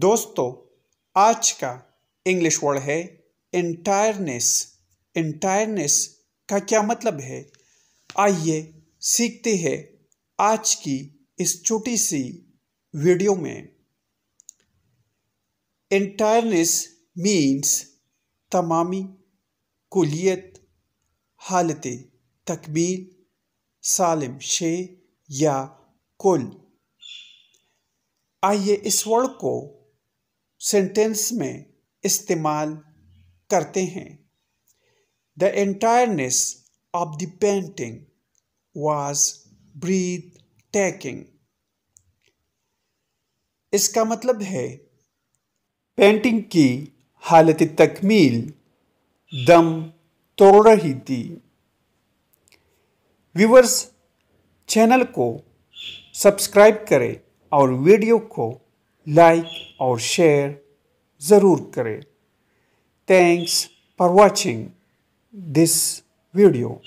दोस्तों आज का इंग्लिश वर्ड है इंटायरनेस इंटायरनेस का क्या मतलब है आइए सीखते हैं आज की इस छोटी सी वीडियो में इंटायरनेस मीन्स तमामी कुलियत हालत तकबील सालिम शे या कुल आइए इस वर्ड को सेंटेंस में इस्तेमाल करते हैं the entireness of the painting was breathtaking इसका मतलब है पेंटिंग की हालत तकमील दम तोड़ रही थी व्यूवर्स चैनल को सब्सक्राइब करें और वीडियो को like or share zarur kare. Thanks for watching this video.